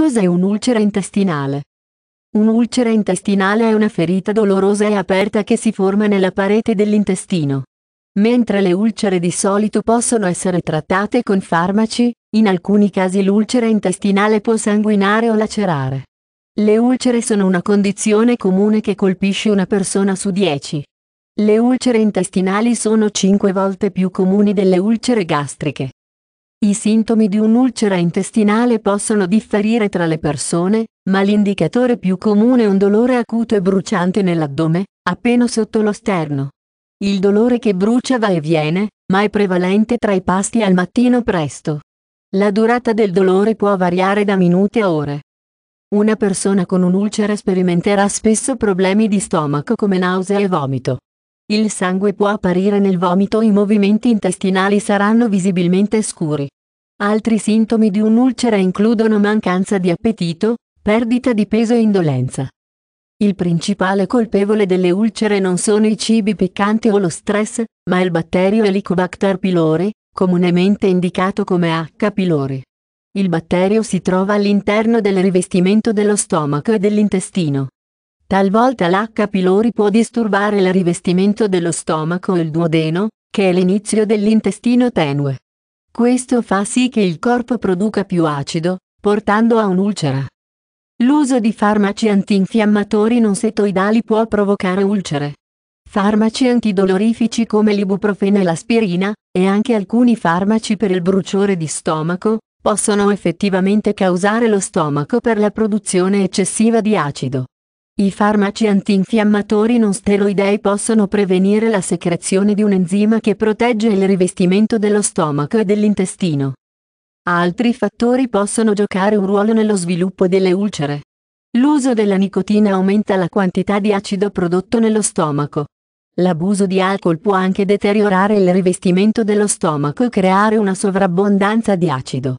Cos'è un'ulcera intestinale? Un'ulcera intestinale è una ferita dolorosa e aperta che si forma nella parete dell'intestino. Mentre le ulcere di solito possono essere trattate con farmaci, in alcuni casi l'ulcera intestinale può sanguinare o lacerare. Le ulcere sono una condizione comune che colpisce una persona su 10. Le ulcere intestinali sono 5 volte più comuni delle ulcere gastriche. I sintomi di un'ulcera intestinale possono differire tra le persone, ma l'indicatore più comune è un dolore acuto e bruciante nell'addome, appena sotto lo sterno. Il dolore che brucia va e viene, ma è prevalente tra i pasti al mattino presto. La durata del dolore può variare da minuti a ore. Una persona con un'ulcera sperimenterà spesso problemi di stomaco come nausea e vomito. Il sangue può apparire nel vomito e i movimenti intestinali saranno visibilmente scuri. Altri sintomi di un'ulcera includono mancanza di appetito, perdita di peso e indolenza. Il principale colpevole delle ulcere non sono i cibi piccanti o lo stress, ma il batterio Helicobacter pylori, comunemente indicato come H. pylori. Il batterio si trova all'interno del rivestimento dello stomaco e dell'intestino. Talvolta l'H. pylori può disturbare il rivestimento dello stomaco o il duodeno, che è l'inizio dell'intestino tenue. Questo fa sì che il corpo produca più acido, portando a un'ulcera. L'uso di farmaci antinfiammatori non setoidali può provocare ulcere. Farmaci antidolorifici come l'ibuprofeno e l'aspirina, e anche alcuni farmaci per il bruciore di stomaco, possono effettivamente causare lo stomaco per la produzione eccessiva di acido. I farmaci antinfiammatori non steroidei possono prevenire la secrezione di un enzima che protegge il rivestimento dello stomaco e dell'intestino. Altri fattori possono giocare un ruolo nello sviluppo delle ulcere. L'uso della nicotina aumenta la quantità di acido prodotto nello stomaco. L'abuso di alcol può anche deteriorare il rivestimento dello stomaco e creare una sovrabbondanza di acido.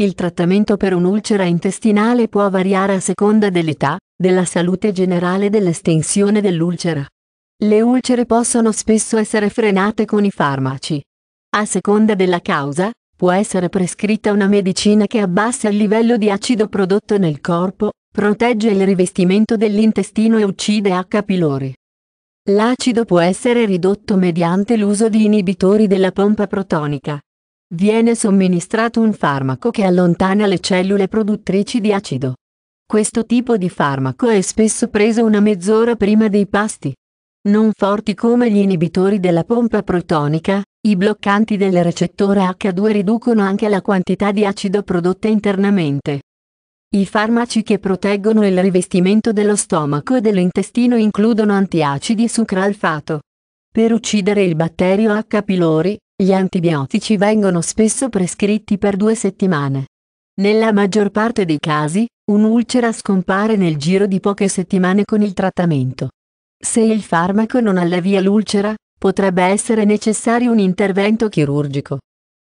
Il trattamento per un'ulcera intestinale può variare a seconda dell'età, della salute generale dell'estensione dell'ulcera. Le ulcere possono spesso essere frenate con i farmaci. A seconda della causa, può essere prescritta una medicina che abbassa il livello di acido prodotto nel corpo, protegge il rivestimento dell'intestino e uccide H. pylori. L'acido può essere ridotto mediante l'uso di inibitori della pompa protonica. Viene somministrato un farmaco che allontana le cellule produttrici di acido. Questo tipo di farmaco è spesso preso una mezz'ora prima dei pasti. Non forti come gli inibitori della pompa protonica, i bloccanti del recettore H2 riducono anche la quantità di acido prodotta internamente. I farmaci che proteggono il rivestimento dello stomaco e dell'intestino includono antiacidi sucralfato. Per uccidere il batterio H. pylori, gli antibiotici vengono spesso prescritti per due settimane. Nella maggior parte dei casi, un'ulcera scompare nel giro di poche settimane con il trattamento. Se il farmaco non allevia l'ulcera, potrebbe essere necessario un intervento chirurgico.